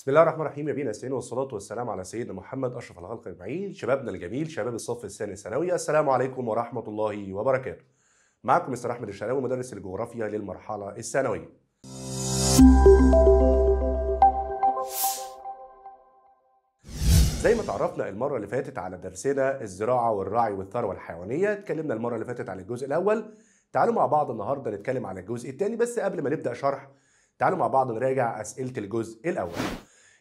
بسم الله الرحمن الرحيم يا بينا نستعين والصلاة والسلام على سيدنا محمد أشرف الخلق أجمعين شبابنا الجميل شباب الصف الثاني الثانوي السلام عليكم ورحمة الله وبركاته معكم مستر أحمد الشراوي مدرس الجغرافيا للمرحلة الثانوية زي ما تعرفنا المرة اللي فاتت على درسنا الزراعة والرعي والثروة الحيوانية اتكلمنا المرة اللي فاتت على الجزء الأول تعالوا مع بعض النهاردة نتكلم على الجزء الثاني بس قبل ما نبدأ شرح تعالوا مع بعض نراجع أسئلة الجزء الأول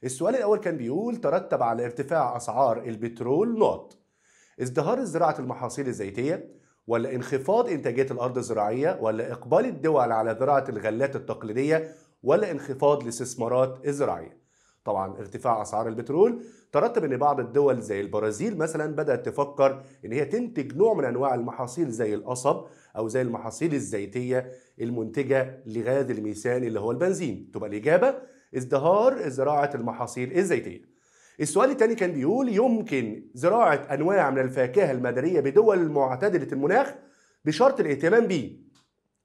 السؤال الأول كان بيقول ترتب على ارتفاع أسعار البترول نقط ازدهار زراعة المحاصيل الزيتية ولا انخفاض إنتاجية الأرض الزراعية ولا إقبال الدول على زراعة الغلات التقليدية ولا انخفاض الاستثمارات الزراعية طبعا ارتفاع اسعار البترول ترتب ان بعض الدول زي البرازيل مثلا بدات تفكر ان هي تنتج نوع من انواع المحاصيل زي القصب او زي المحاصيل الزيتيه المنتجه لغاز الميثان اللي هو البنزين تبقى الاجابه ازدهار زراعة المحاصيل الزيتية السؤال الثاني كان بيقول يمكن زراعة أنواع من الفاكهة المدنية بدول معتدلة المناخ بشرط الاهتمام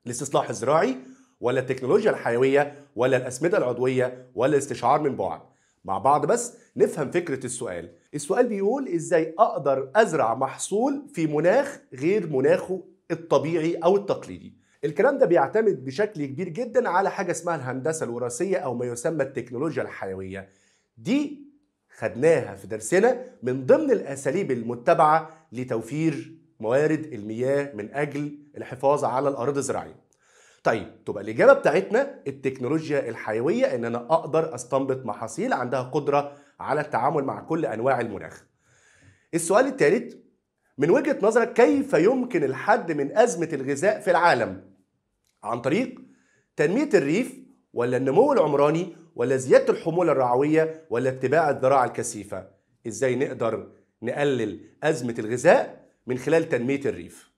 الاستصلاح الزراعي ولا التكنولوجيا الحيوية ولا الأسمدة العضوية ولا الاستشعار من بعد مع بعض بس نفهم فكرة السؤال السؤال بيقول إزاي أقدر أزرع محصول في مناخ غير مناخه الطبيعي أو التقليدي الكلام ده بيعتمد بشكل كبير جدا على حاجه اسمها الهندسه الوراثيه او ما يسمى التكنولوجيا الحيويه دي خدناها في درسنا من ضمن الاساليب المتبعه لتوفير موارد المياه من اجل الحفاظ على الارض الزراعيه طيب تبقى الاجابه بتاعتنا التكنولوجيا الحيويه ان انا اقدر استنبط محاصيل عندها قدره على التعامل مع كل انواع المناخ السؤال الثالث من وجهه نظرك كيف يمكن الحد من ازمه الغذاء في العالم عن طريق تنمية الريف ولا النمو العمراني ولا زيادة الحمولة الرعوية ولا اتباع الزراعة الكثيفة ازاي نقدر نقلل أزمة الغذاء من خلال تنمية الريف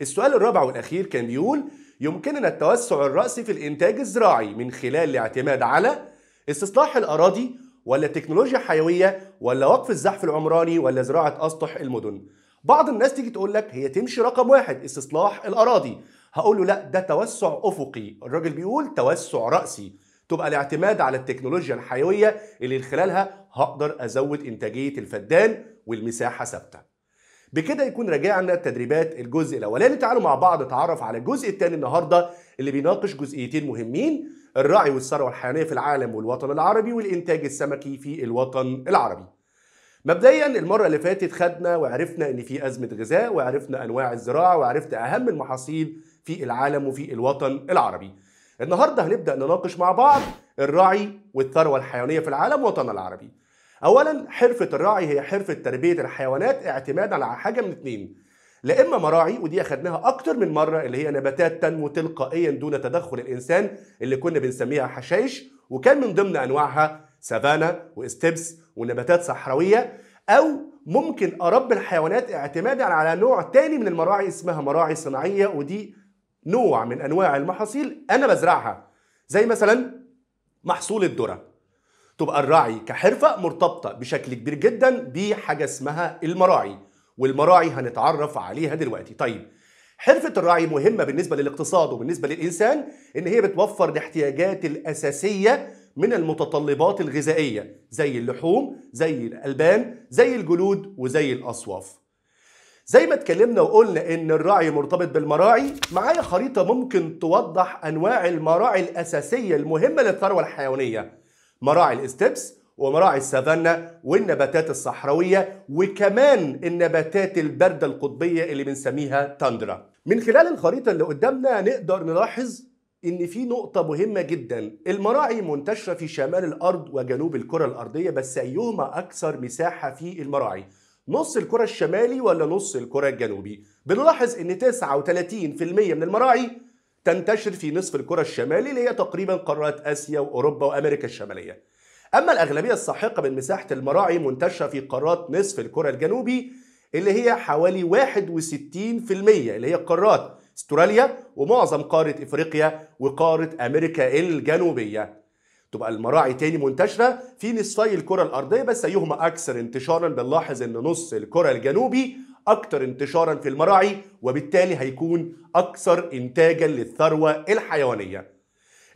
السؤال الرابع والأخير كان بيقول يمكننا التوسع الرأسي في الإنتاج الزراعي من خلال الاعتماد على استصلاح الأراضي ولا تكنولوجيا حيوية ولا وقف الزحف العمراني ولا زراعة أسطح المدن بعض الناس تيجي تقول لك هي تمشي رقم واحد استصلاح الأراضي هقول له لا ده توسع افقي الراجل بيقول توسع راسي تبقى الاعتماد على التكنولوجيا الحيويه اللي خلالها هقدر ازود انتاجيه الفدان والمساحه ثابته بكده يكون راجعنا تدريبات الجزء الاولاني تعالوا مع بعض نتعرف على الجزء الثاني النهارده اللي بيناقش جزئيتين مهمين الراعي والثروه الحيوانيه في العالم والوطن العربي والانتاج السمكي في الوطن العربي مبدئيا المره اللي فاتت خدنا وعرفنا ان في ازمه غذاء وعرفنا انواع الزراعه وعرفت اهم المحاصيل في العالم وفي الوطن العربي النهارده هنبدا نناقش مع بعض الراعي والثروه الحيوانيه في العالم وطن العربي اولا حرفه الراعي هي حرفه تربيه الحيوانات اعتمادا على حاجه من اثنين لا اما مراعي ودي اخدناها اكتر من مره اللي هي نباتات تنمو تلقائيا دون تدخل الانسان اللي كنا بنسميها حشائش وكان من ضمن انواعها سافانا واستبس ونباتات صحراويه او ممكن اربي الحيوانات اعتمادا على نوع تاني من المراعي اسمها مراعي صناعيه ودي نوع من انواع المحاصيل انا بزرعها زي مثلا محصول الذره تبقى الراعي كحرفه مرتبطه بشكل كبير جدا بحاجه اسمها المراعي والمراعي هنتعرف عليها دلوقتي طيب حرفة الراعي مهمة بالنسبة للاقتصاد وبالنسبة للإنسان إن هي بتوفر الاحتياجات الأساسية من المتطلبات الغذائية زي اللحوم زي الألبان زي الجلود وزي الأصواف زي ما اتكلمنا وقلنا ان الرعي مرتبط بالمراعي معايا خريطه ممكن توضح انواع المراعي الاساسيه المهمه للثروه الحيوانيه مراعي الاستبس ومراعي السافانا والنباتات الصحراويه وكمان النباتات البارده القطبيه اللي بنسميها تندرا من خلال الخريطه اللي قدامنا نقدر نلاحظ ان في نقطه مهمه جدا المراعي منتشره في شمال الارض وجنوب الكره الارضيه بس ايهما اكثر مساحه في المراعي نص الكرة الشمالي ولا نص الكرة الجنوبي بنلاحظ ان 39% من المراعي تنتشر في نصف الكرة الشمالي اللي هي تقريبا قارات اسيا واوروبا وامريكا الشمالية اما الاغلبية الساحقة من مساحة المراعي منتشرة في قارات نصف الكرة الجنوبي اللي هي حوالي 61% اللي هي قارات استراليا ومعظم قارة افريقيا وقارة امريكا الجنوبية تبقى المراعي تاني منتشرة في نصفي الكرة الأرضية بس أيهما أكثر انتشارا بنلاحظ أن نص الكرة الجنوبي أكثر انتشارا في المراعي وبالتالي هيكون أكثر إنتاجا للثروة الحيوانية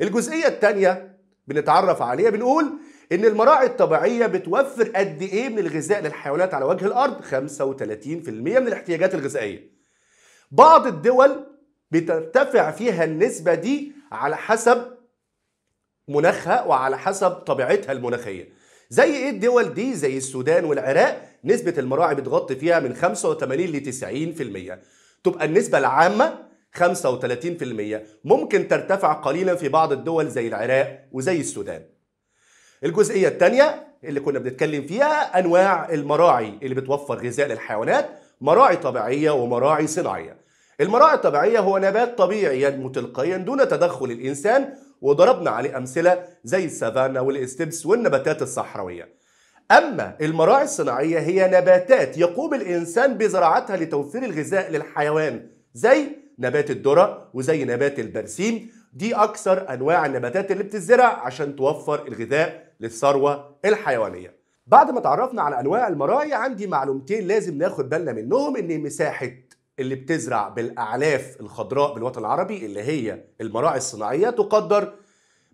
الجزئية الثانية بنتعرف عليها بنقول ان المراعي الطبيعيه بتوفر قد ايه من الغذاء للحيوانات على وجه الارض 35% من الاحتياجات الغذائيه بعض الدول بترتفع فيها النسبه دي على حسب مناخها وعلى حسب طبيعتها المناخيه زي ايه الدول دي زي السودان والعراق نسبه المراعي بتغطي فيها من 85 ل 90% تبقى النسبه العامه 35% ممكن ترتفع قليلا في بعض الدول زي العراق وزي السودان الجزئية الثانية اللي كنا بنتكلم فيها أنواع المراعي اللي بتوفر غذاء للحيوانات مراعي طبيعية ومراعي صناعية المراعي الطبيعية هو نبات طبيعي ينمو تلقائيا دون تدخل الإنسان وضربنا عليه أمثلة زي السافانا والاستبس والنباتات الصحراوية أما المراعي الصناعية هي نباتات يقوم الإنسان بزراعتها لتوفير الغذاء للحيوان زي نبات الذرة وزي نبات البرسيم دي أكثر أنواع النباتات اللي بتزرع عشان توفر الغذاء للثروة الحيوانية بعد ما تعرفنا على انواع المراعي عندي معلومتين لازم ناخد بالنا منهم ان مساحه اللي بتزرع بالاعلاف الخضراء بالوطن العربي اللي هي المراعي الصناعيه تقدر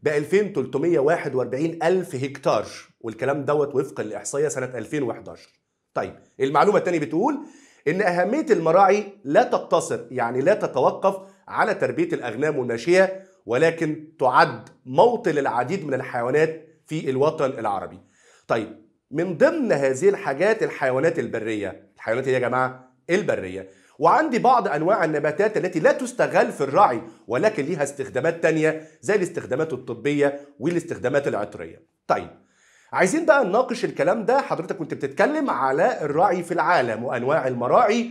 ب 2341 الف هكتار والكلام دوت وفقا لاحصائيه سنه 2011 طيب المعلومه الثانيه بتقول ان اهميه المراعي لا تقتصر يعني لا تتوقف على تربيه الاغنام والماشيه ولكن تعد موطن للعديد من الحيوانات في الوطن العربي طيب من ضمن هذه الحاجات الحيوانات البريه الحيوانات يا جماعه البريه وعندي بعض أنواع النباتات التي لا تستغل في الرعي ولكن ليها استخدامات تانية زي الاستخدامات الطبية والاستخدامات العطرية طيب عايزين بقى نناقش الكلام ده حضرتك كنت بتتكلم على الرعي في العالم وأنواع المراعي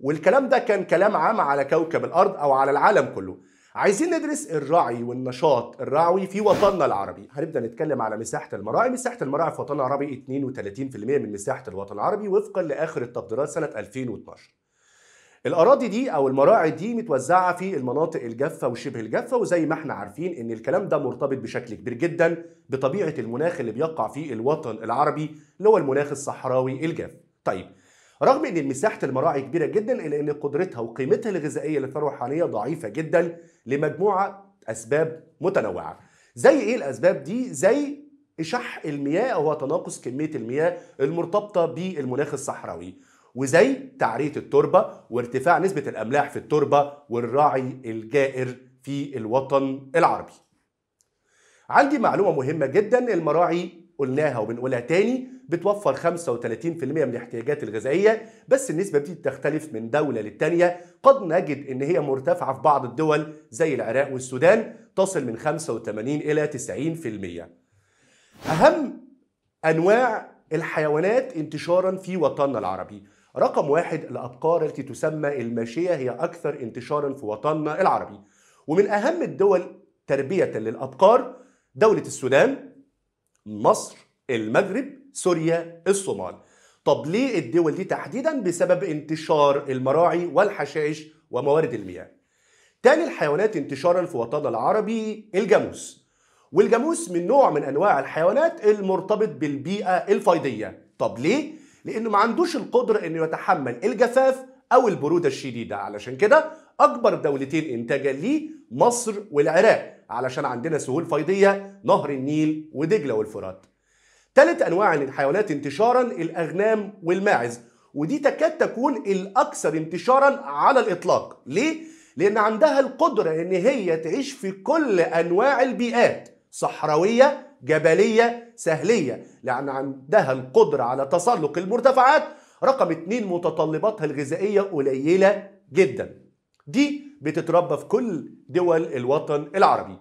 والكلام ده كان كلام عام على كوكب الأرض أو على العالم كله عايزين ندرس الرعي والنشاط الرعوي في وطننا العربي هنبدا نتكلم على مساحه المراعي مساحه المراعي في وطننا العربي 32% من مساحه الوطن العربي وفقا لاخر التقديرات سنه 2012 الاراضي دي او المراعي دي متوزعه في المناطق الجافه وشبه الجافه وزي ما احنا عارفين ان الكلام ده مرتبط بشكل كبير جدا بطبيعه المناخ اللي بيقع فيه الوطن العربي اللي هو المناخ الصحراوي الجاف طيب رغم ان مساحه المراعي كبيره جدا الا ان قدرتها وقيمتها الغذائيه للثروه ضعيفه جدا لمجموعه اسباب متنوعه زي ايه الاسباب دي زي اشح المياه او تناقص كميه المياه المرتبطه بالمناخ الصحراوي وزي تعريه التربه وارتفاع نسبه الاملاح في التربه والراعي الجائر في الوطن العربي. عندي معلومه مهمه جدا المراعي قلناها وبنقولها تاني بتوفر 35% من الاحتياجات الغذائيه بس النسبه دي بتختلف من دوله للتانيه قد نجد ان هي مرتفعه في بعض الدول زي العراق والسودان تصل من 85 الى 90%. اهم انواع الحيوانات انتشارا في وطننا العربي رقم واحد الأبقار التي تسمى الماشية هي أكثر انتشارا في وطننا العربي ومن أهم الدول تربية للأبقار دولة السودان مصر المغرب سوريا الصومال طب ليه الدول دي تحديدا بسبب انتشار المراعي والحشائش وموارد المياه تاني الحيوانات انتشارا في وطننا العربي الجاموس والجاموس من نوع من انواع الحيوانات المرتبط بالبيئه الفيضيه طب ليه لانه ما عندوش القدره انه يتحمل الجفاف او البروده الشديده علشان كده اكبر دولتين انتاجا ليه مصر والعراق علشان عندنا سهول فيضيه نهر النيل ودجله والفرات ثالث انواع الحيوانات انتشارا الاغنام والماعز ودي تكاد تكون الاكثر انتشارا على الاطلاق ليه لان عندها القدره ان هي تعيش في كل انواع البيئات صحراويه جبلية سهلية لأن عندها القدرة على تسلق المرتفعات رقم اتنين متطلباتها الغذائية قليلة جدا دي بتتربى في كل دول الوطن العربي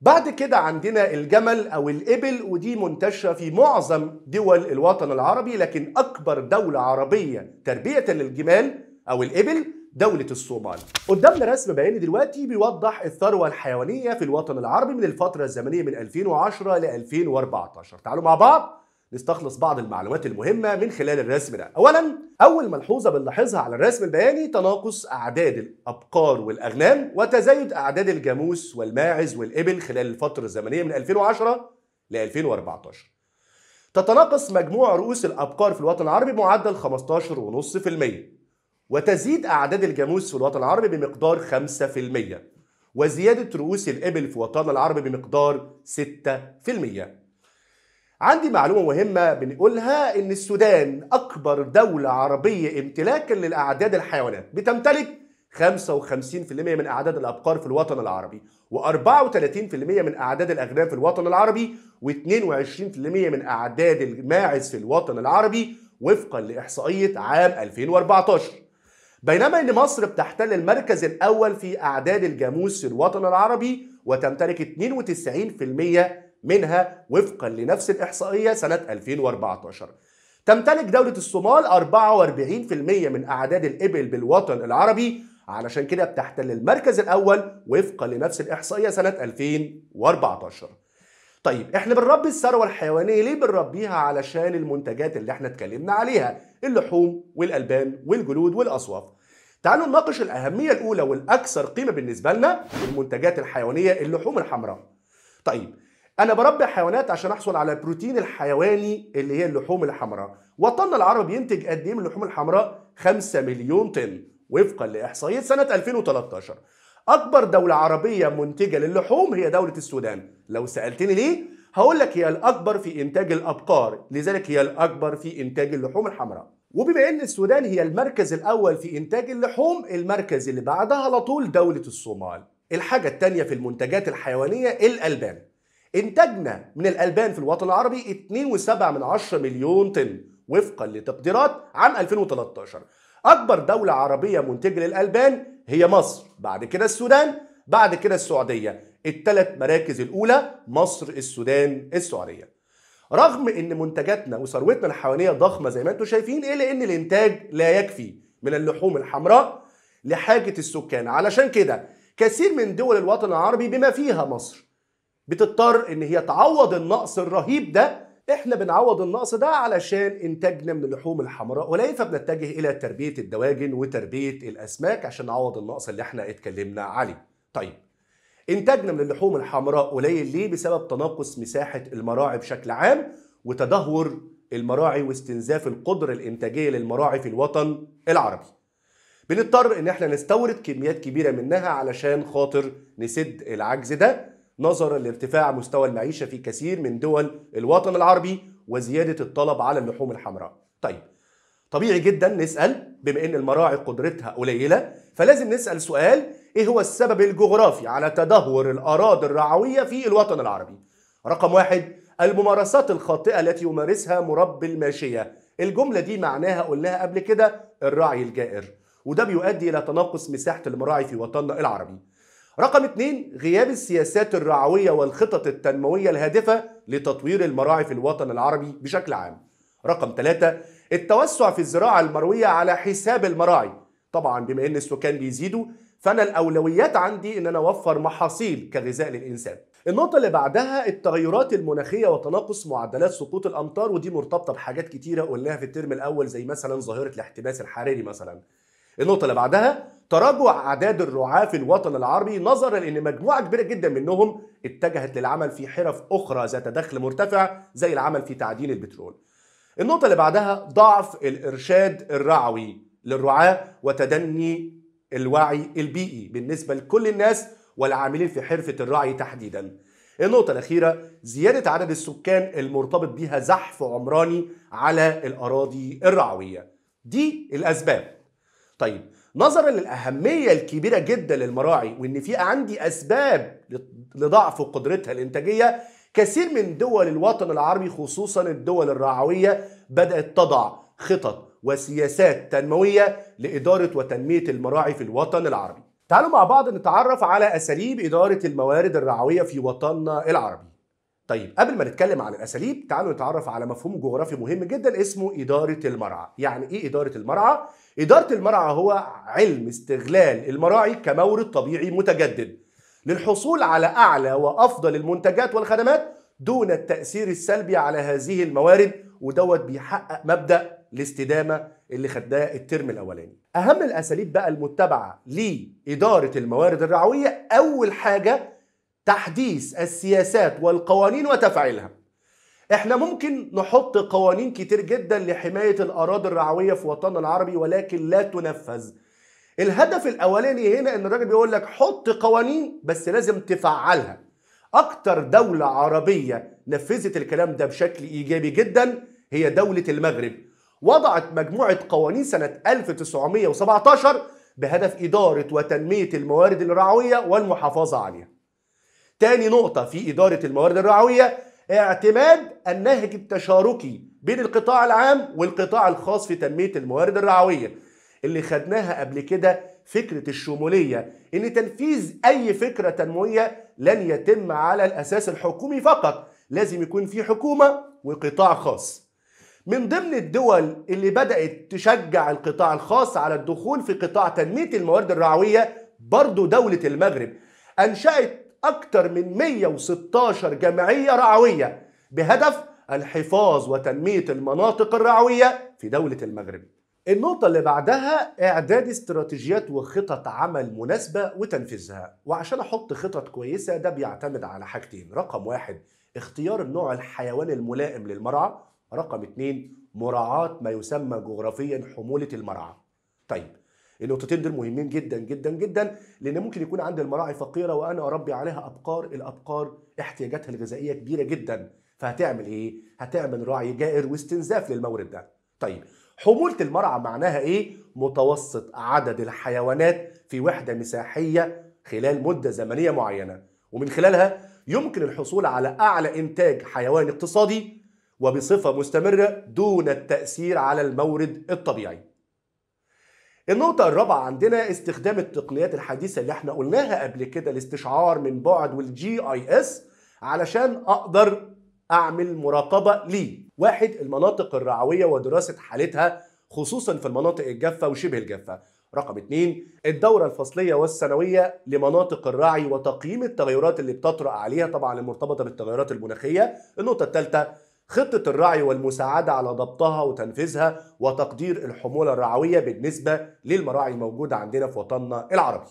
بعد كده عندنا الجمل او الابل ودي منتشره في معظم دول الوطن العربي لكن اكبر دوله عربيه تربيه للجمال او الابل دولة الصومال قدامنا رسم بياني دلوقتي بيوضح الثروة الحيوانية في الوطن العربي من الفترة الزمنية من 2010 ل 2014 تعالوا مع بعض نستخلص بعض المعلومات المهمة من خلال الرسم ده أولا أول ملحوظة بنلاحظها على الرسم البياني تناقص أعداد الأبقار والأغنام وتزايد أعداد الجاموس والماعز والإبل خلال الفترة الزمنية من 2010 ل 2014 تتناقص مجموع رؤوس الأبقار في الوطن العربي بمعدل 15.5% وتزيد أعداد الجاموس في الوطن العربي بمقدار 5% وزيادة رؤوس الإبل في وطننا العربي بمقدار 6% عندي معلومة مهمة بنقولها إن السودان أكبر دولة عربية امتلاكا للأعداد الحيوانات بتمتلك 55% من أعداد الأبقار في الوطن العربي و34% من أعداد الأغنام في الوطن العربي و22% من أعداد الماعز في الوطن العربي وفقا لإحصائية عام 2014 بينما ان مصر بتحتل المركز الاول في اعداد الجاموس الوطن العربي وتمتلك 92% منها وفقا لنفس الاحصائيه سنه 2014 تمتلك دولة الصومال 44% من أعداد الإبل بالوطن العربي علشان كده بتحتل المركز الأول وفقا لنفس الإحصائية سنة 2014 طيب احنا بنربي الثروه الحيوانيه ليه بنربيها علشان المنتجات اللي احنا اتكلمنا عليها اللحوم والالبان والجلود والاصواف تعالوا نناقش الاهميه الاولى والاكثر قيمه بالنسبه لنا المنتجات الحيوانيه اللحوم الحمراء طيب انا بربي حيوانات عشان احصل على البروتين الحيواني اللي هي اللحوم الحمراء وطننا العربي ينتج قد ايه من اللحوم الحمراء 5 مليون طن وفقا لاحصائيه سنه 2013 اكبر دوله عربيه منتجه للحوم هي دوله السودان لو سالتني ليه هقول لك هي الاكبر في انتاج الابقار لذلك هي الاكبر في انتاج اللحوم الحمراء وبما ان السودان هي المركز الاول في انتاج اللحوم المركز اللي بعدها على طول دوله الصومال الحاجه الثانيه في المنتجات الحيوانيه الالبان انتاجنا من الالبان في الوطن العربي 2.7 مليون طن وفقا لتقديرات عام 2013 اكبر دوله عربيه منتجه للالبان هي مصر بعد كده السودان بعد كده السعودية الثلاث مراكز الأولى مصر السودان السعودية رغم ان منتجاتنا وثروتنا الحيوانيه ضخمه زي ما انتم شايفين الا ان الانتاج لا يكفي من اللحوم الحمراء لحاجه السكان علشان كده كثير من دول الوطن العربي بما فيها مصر بتضطر ان هي تعوض النقص الرهيب ده احنا بنعوض النقص ده علشان انتاجنا من اللحوم الحمراء قليل فبنتجه الى تربيه الدواجن وتربيه الاسماك عشان نعوض النقص اللي احنا اتكلمنا عليه طيب انتاجنا من اللحوم الحمراء قليل ليه بسبب تناقص مساحه المراعي بشكل عام وتدهور المراعي واستنزاف القدره الانتاجيه للمراعي في الوطن العربي بنضطر ان احنا نستورد كميات كبيره منها علشان خاطر نسد العجز ده نظرا لارتفاع مستوى المعيشة في كثير من دول الوطن العربي وزيادة الطلب على اللحوم الحمراء طيب طبيعي جدا نسأل بما ان المراعي قدرتها قليلة فلازم نسأل سؤال ايه هو السبب الجغرافي على تدهور الاراضي الرعوية في الوطن العربي رقم واحد الممارسات الخاطئة التي يمارسها مربي الماشية الجملة دي معناها قلناها قبل كده الرعي الجائر وده بيؤدي إلى تناقص مساحة المراعي في وطننا العربي رقم اثنين غياب السياسات الرعوية والخطط التنموية الهادفة لتطوير المراعي في الوطن العربي بشكل عام رقم ثلاثة التوسع في الزراعة المروية على حساب المراعي طبعا بما ان السكان بيزيدوا فانا الاولويات عندي ان انا اوفر محاصيل كغذاء للانسان النقطة اللي بعدها التغيرات المناخية وتناقص معدلات سقوط الأمطار ودي مرتبطة بحاجات كتيرة قلناها في الترم الأول زي مثلا ظاهرة الاحتباس الحراري مثلا النقطة اللي بعدها تراجع أعداد الرعاة في الوطن العربي نظرا لأن مجموعة كبيرة جدا منهم اتجهت للعمل في حرف أخرى ذات دخل مرتفع زي العمل في تعدين البترول. النقطة اللي بعدها ضعف الإرشاد الرعوي للرعاة وتدني الوعي البيئي بالنسبة لكل الناس والعاملين في حرفة الرعي تحديدا. النقطة الأخيرة زيادة عدد السكان المرتبط بها زحف عمراني على الأراضي الرعوية. دي الأسباب. طيب نظرا للاهميه الكبيره جدا للمراعي وان في عندي اسباب لضعف قدرتها الانتاجيه كثير من دول الوطن العربي خصوصا الدول الرعويه بدات تضع خطط وسياسات تنمويه لاداره وتنميه المراعي في الوطن العربي. تعالوا مع بعض نتعرف على اساليب اداره الموارد الرعويه في وطننا العربي. طيب قبل ما نتكلم عن الاساليب تعالوا نتعرف على مفهوم جغرافي مهم جدا اسمه اداره المرعى يعني ايه اداره المرعى اداره المرعى هو علم استغلال المراعي كمورد طبيعي متجدد للحصول على اعلى وافضل المنتجات والخدمات دون التاثير السلبي على هذه الموارد ودوت بيحقق مبدا الاستدامه اللي خداه الترم الاولاني اهم الاساليب بقى المتبعه لاداره الموارد الرعويه اول حاجه تحديث السياسات والقوانين وتفعيلها احنا ممكن نحط قوانين كتير جدا لحماية الأراضي الرعوية في وطننا العربي ولكن لا تنفذ الهدف الأولاني هنا إن الراجل بيقول لك حط قوانين بس لازم تفعلها أكتر دولة عربية نفذت الكلام ده بشكل إيجابي جدا هي دولة المغرب وضعت مجموعة قوانين سنة 1917 بهدف إدارة وتنمية الموارد الرعوية والمحافظة عليها تاني نقطة في إدارة الموارد الرعوية اعتماد النهج التشاركي بين القطاع العام والقطاع الخاص في تنمية الموارد الرعوية اللي خدناها قبل كده فكرة الشمولية إن تنفيذ أي فكرة تنموية لن يتم على الأساس الحكومي فقط لازم يكون في حكومة وقطاع خاص من ضمن الدول اللي بدأت تشجع القطاع الخاص على الدخول في قطاع تنمية الموارد الرعوية برضو دولة المغرب أنشأت أكثر من 116 جمعية رعوية بهدف الحفاظ وتنمية المناطق الرعوية في دولة المغرب النقطة اللي بعدها إعداد استراتيجيات وخطط عمل مناسبة وتنفيذها وعشان أحط خطط كويسة ده بيعتمد على حاجتين رقم واحد اختيار النوع الحيوان الملائم للمرعى رقم اتنين مراعاة ما يسمى جغرافيا حمولة المرعى طيب النقطتين دول مهمين جدا جدا جدا لان ممكن يكون عند المراعي فقيره وانا اربي عليها ابقار الابقار احتياجاتها الغذائيه كبيره جدا فهتعمل ايه هتعمل رعي جائر واستنزاف للمورد ده طيب حمولة المرعى معناها ايه؟ متوسط عدد الحيوانات في وحدة مساحية خلال مدة زمنية معينة ومن خلالها يمكن الحصول على أعلى إنتاج حيواني اقتصادي وبصفة مستمرة دون التأثير على المورد الطبيعي النقطة الرابعة عندنا استخدام التقنيات الحديثة اللي احنا قلناها قبل كده الاستشعار من بعد والجي اي اس علشان اقدر اعمل مراقبة ليه واحد المناطق الرعوية ودراسة حالتها خصوصا في المناطق الجافة وشبه الجافة رقم اتنين الدورة الفصلية والسنوية لمناطق الرعي وتقييم التغيرات اللي بتطرأ عليها طبعا المرتبطة بالتغيرات المناخية النقطة الثالثة خطة الرعي والمساعدة على ضبطها وتنفيذها وتقدير الحمولة الرعوية بالنسبة للمراعي الموجودة عندنا في وطننا العربي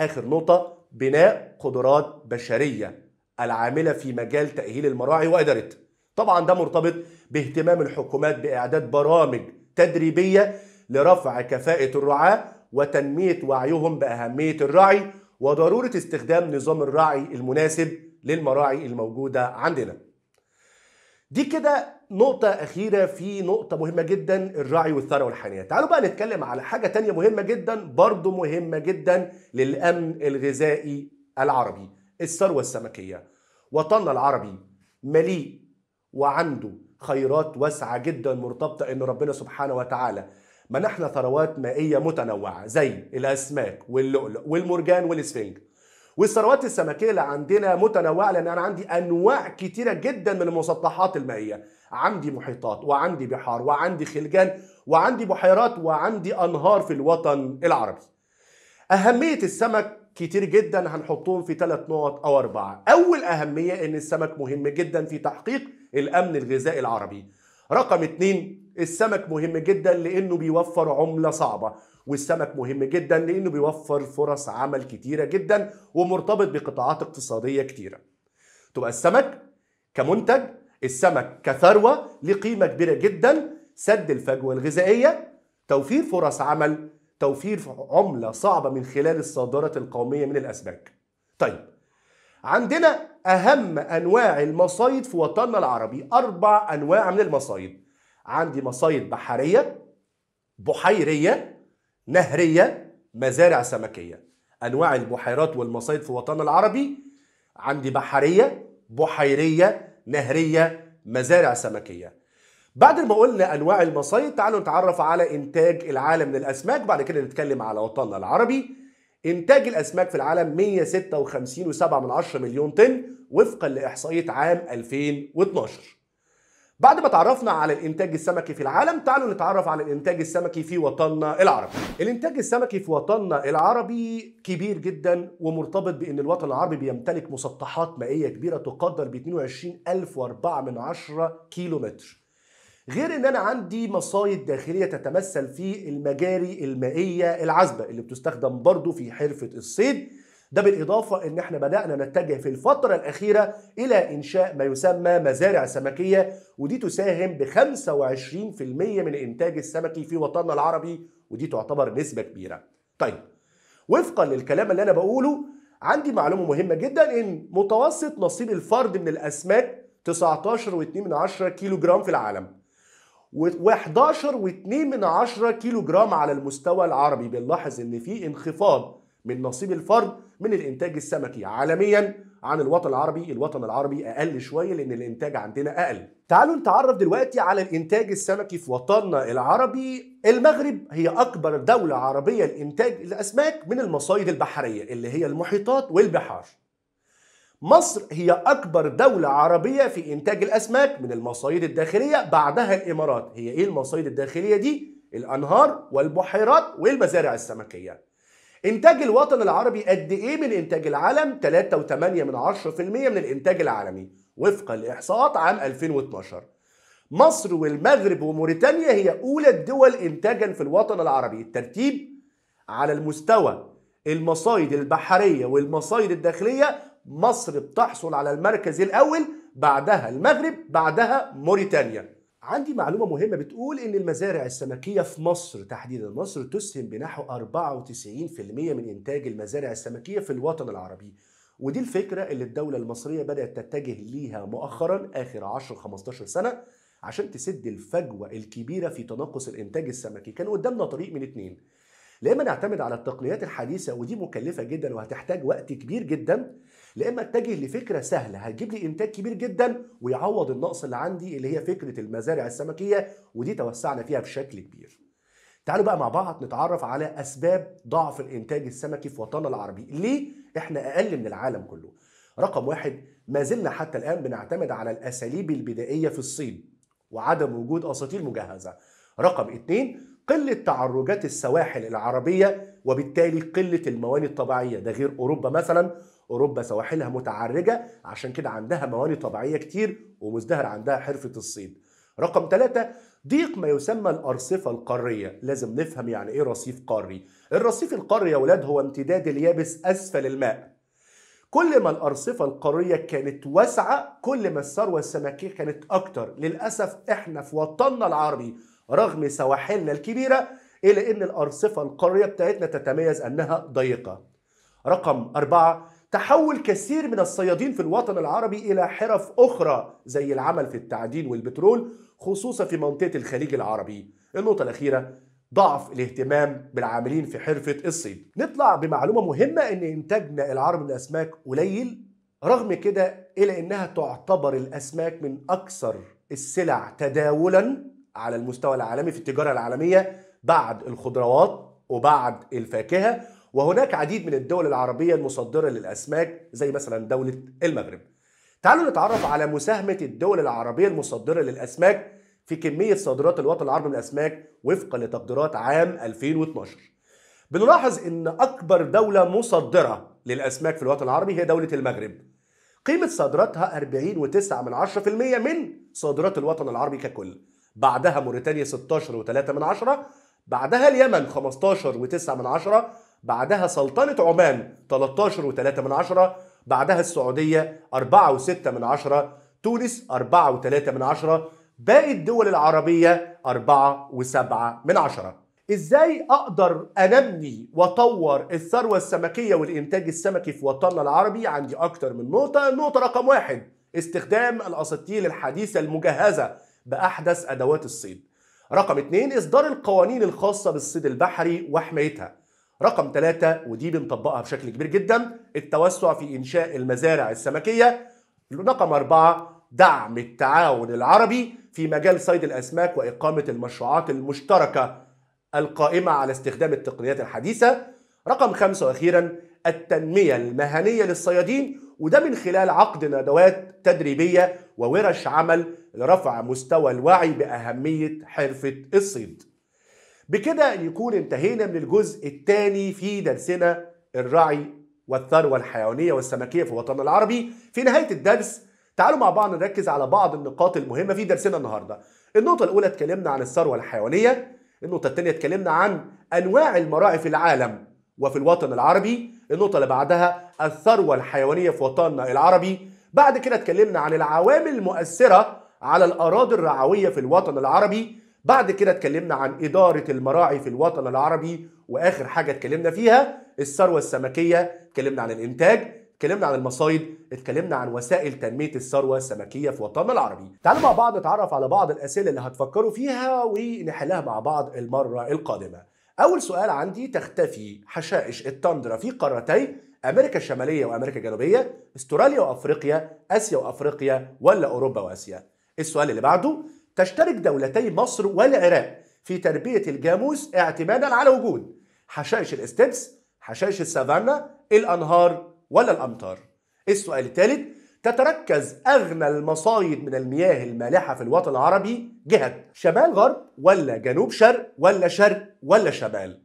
آخر نقطة بناء قدرات بشرية العاملة في مجال تأهيل المراعي وإدارتها طبعا ده مرتبط باهتمام الحكومات بإعداد برامج تدريبية لرفع كفاءة الرعاة وتنمية وعيهم بأهمية الرعي وضرورة استخدام نظام الرعي المناسب للمراعي الموجودة عندنا دي كده نقطة أخيرة في نقطة مهمة جدا الرعي والثروة والحنية تعالوا بقى نتكلم على حاجة تانية مهمة جدا برضو مهمة جدا للأمن الغذائي العربي الثروة السمكية وطننا العربي مليء وعنده خيرات واسعة جدا مرتبطة إن ربنا سبحانه وتعالى منحنا ثروات مائية متنوعة زي الأسماك واللؤلؤ والمرجان والإسفنج والثروات السمكيه اللي عندنا متنوعه لان انا عندي انواع كتيره جدا من المسطحات المائيه عندي محيطات وعندي بحار وعندي خلجان وعندي بحيرات وعندي انهار في الوطن العربي اهميه السمك كتير جدا هنحطهم في ثلاث نقط او اربعه اول اهميه ان السمك مهم جدا في تحقيق الامن الغذائي العربي رقم اتنين السمك مهم جدا لانه بيوفر عمله صعبه والسمك مهم جدا لانه بيوفر فرص عمل كتيره جدا ومرتبط بقطاعات اقتصاديه كتيره. تبقى السمك كمنتج السمك كثروه لقيمه كبيره جدا سد الفجوه الغذائيه توفير فرص عمل توفير عمله صعبه من خلال الصادره القوميه من الاسماك. طيب عندنا اهم انواع المصايد في وطننا العربي اربع انواع من المصايد عندي مصايد بحريه بحيريه نهرية مزارع سمكية أنواع البحيرات والمصايد في وطننا العربي عندي بحرية بحيرية نهرية مزارع سمكية بعد ما قلنا أنواع المصايد تعالوا نتعرف على إنتاج العالم من الأسماك بعد كده نتكلم على وطننا العربي إنتاج الأسماك في العالم 156.7 مليون طن وفقا لإحصائية عام 2012 بعد ما تعرفنا على الانتاج السمكي في العالم تعالوا نتعرف على الانتاج السمكي في وطننا العربي الانتاج السمكي في وطننا العربي كبير جدا ومرتبط بان الوطن العربي بيمتلك مسطحات مائيه كبيره تقدر ب 22,004 من 10 كيلومتر غير ان انا عندي مصايد داخليه تتمثل في المجاري المائيه العذبه اللي بتستخدم برضو في حرفه الصيد ده بالاضافه ان احنا بدانا نتجه في الفتره الاخيره الى انشاء ما يسمى مزارع سمكيه ودي تساهم ب 25% من إنتاج السمكي في وطننا العربي ودي تعتبر نسبه كبيره. طيب وفقا للكلام اللي انا بقوله عندي معلومه مهمه جدا ان متوسط نصيب الفرد من الاسماك 19.2 كيلو جرام في العالم. و11.2 كيلو جرام على المستوى العربي بنلاحظ ان في انخفاض من نصيب الفرد من الانتاج السمكي عالميا عن الوطن العربي الوطن العربي اقل شويه لان الانتاج عندنا اقل تعالوا نتعرف دلوقتي على الانتاج السمكي في وطننا العربي المغرب هي اكبر دوله عربيه لانتاج الاسماك من المصايد البحريه اللي هي المحيطات والبحار مصر هي أكبر دولة عربية في إنتاج الأسماك من المصايد الداخلية بعدها الإمارات هي إيه المصايد الداخلية دي؟ الأنهار والبحيرات والمزارع السمكية انتاج الوطن العربي قد ايه من انتاج العالم 3.8 من 10% من الانتاج العالمي وفقا لاحصاءات عام 2012 مصر والمغرب وموريتانيا هي اولى الدول انتاجا في الوطن العربي الترتيب على المستوى المصايد البحريه والمصايد الداخليه مصر بتحصل على المركز الاول بعدها المغرب بعدها موريتانيا عندي معلومة مهمة بتقول إن المزارع السمكية في مصر تحديدا مصر تسهم بنحو 94% من إنتاج المزارع السمكية في الوطن العربي ودي الفكرة اللي الدولة المصرية بدأت تتجه ليها مؤخرا آخر 10-15 سنة عشان تسد الفجوة الكبيرة في تناقص الإنتاج السمكي كان قدامنا طريق من اتنين لما اما نعتمد على التقنيات الحديثة ودي مكلفة جدا وهتحتاج وقت كبير جدا لا اما اتجه لفكره سهله هتجيب لي انتاج كبير جدا ويعوض النقص اللي عندي اللي هي فكره المزارع السمكيه ودي توسعنا فيها بشكل كبير تعالوا بقى مع بعض نتعرف على اسباب ضعف الانتاج السمكي في وطننا العربي ليه احنا اقل من العالم كله رقم واحد ما زلنا حتى الان بنعتمد على الاساليب البدائيه في الصيد وعدم وجود اساطيل مجهزه رقم اتنين قله تعرجات السواحل العربيه وبالتالي قلة المواني الطبيعية ده غير أوروبا مثلا أوروبا سواحلها متعرجة عشان كده عندها مواني طبيعية كتير ومزدهر عندها حرفة الصيد رقم ثلاثة ضيق ما يسمى الأرصفة القارية لازم نفهم يعني إيه رصيف قاري الرصيف القاري يا ولاد هو امتداد اليابس أسفل الماء كل ما الأرصفة القارية كانت واسعة كل ما الثروة السمكية كانت أكتر للأسف إحنا في وطننا العربي رغم سواحلنا الكبيرة الى إيه؟ ان الارصفه القاريه بتاعتنا تتميز انها ضيقه. رقم أربعة تحول كثير من الصيادين في الوطن العربي إلى حرف أخرى زي العمل في التعدين والبترول خصوصا في منطقة الخليج العربي النقطة الأخيرة ضعف الاهتمام بالعاملين في حرفة الصيد نطلع بمعلومة مهمة أن إنتاجنا العربي للأسماك قليل رغم كده إلى أنها تعتبر الأسماك من أكثر السلع تداولا على المستوى العالمي في التجارة العالمية بعد الخضروات وبعد الفاكهه وهناك عديد من الدول العربيه المصدره للاسماك زي مثلا دوله المغرب. تعالوا نتعرف على مساهمه الدول العربيه المصدره للاسماك في كميه صادرات الوطن العربي من الاسماك وفقا لتقديرات عام 2012. بنلاحظ ان اكبر دوله مصدره للاسماك في الوطن العربي هي دوله المغرب. قيمه صادراتها 40.9 من من صادرات الوطن العربي ككل. بعدها موريتانيا 16.3 من 10 بعدها اليمن 15 و9 من عشرة بعدها سلطنة عمان 13 و3 من عشرة بعدها السعودية 4 و6 من عشرة تونس 4 و3 من عشرة باقي الدول العربية 4 و7 من عشرة ازاي اقدر انمي واطور الثروة السمكية والانتاج السمكي في وطننا العربي عندي اكتر من نقطة النقطة رقم واحد استخدام الاساطيل الحديثة المجهزة باحدث ادوات الصيد رقم اثنين إصدار القوانين الخاصة بالصيد البحري وحمايتها رقم ثلاثة ودي بنطبقها بشكل كبير جدا التوسع في إنشاء المزارع السمكية رقم أربعة دعم التعاون العربي في مجال صيد الأسماك وإقامة المشروعات المشتركة القائمة على استخدام التقنيات الحديثة رقم خمسة وأخيرا التنمية المهنية للصيادين وده من خلال عقد ندوات تدريبية وورش عمل لرفع مستوى الوعي بأهمية حرفة الصيد بكده يكون انتهينا من الجزء الثاني في درسنا الرعي والثروة الحيوانية والسمكية في وطننا العربي في نهاية الدرس تعالوا مع بعض نركز على بعض النقاط المهمة في درسنا النهاردة النقطة الأولى اتكلمنا عن الثروة الحيوانية النقطة الثانية اتكلمنا عن أنواع المراعي في العالم وفي الوطن العربي النقطة اللي بعدها الثروة الحيوانية في وطننا العربي بعد كده اتكلمنا عن العوامل المؤثرة على الأراضي الرعوية في الوطن العربي بعد كده اتكلمنا عن إدارة المراعي في الوطن العربي وآخر حاجة اتكلمنا فيها الثروة السمكية اتكلمنا عن الإنتاج اتكلمنا عن المصايد اتكلمنا عن وسائل تنمية الثروة السمكية في وطننا العربي تعالوا مع بعض نتعرف على بعض الأسئلة اللي هتفكروا فيها ونحلها مع بعض المرة القادمة أول سؤال عندي تختفي حشائش التندرة في قارتي أمريكا الشمالية وأمريكا الجنوبية استراليا وأفريقيا آسيا وأفريقيا ولا أوروبا وآسيا السؤال اللي بعده تشترك دولتي مصر والعراق في تربية الجاموس اعتمادا على وجود حشائش الاستبس حشائش السافانا الأنهار ولا الأمطار السؤال الثالث تتركز أغنى المصايد من المياه المالحة في الوطن العربي جهة شمال غرب ولا جنوب شرق ولا شرق ولا شمال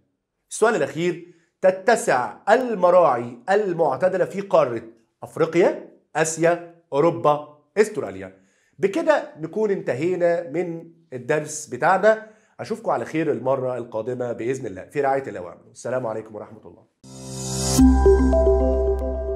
السؤال الأخير تتسع المراعي المعتدلة في قارة أفريقيا آسيا أوروبا استراليا بكده نكون انتهينا من الدرس بتاعنا اشوفكم على خير المره القادمه باذن الله في رعايه الله وامنه السلام عليكم ورحمه الله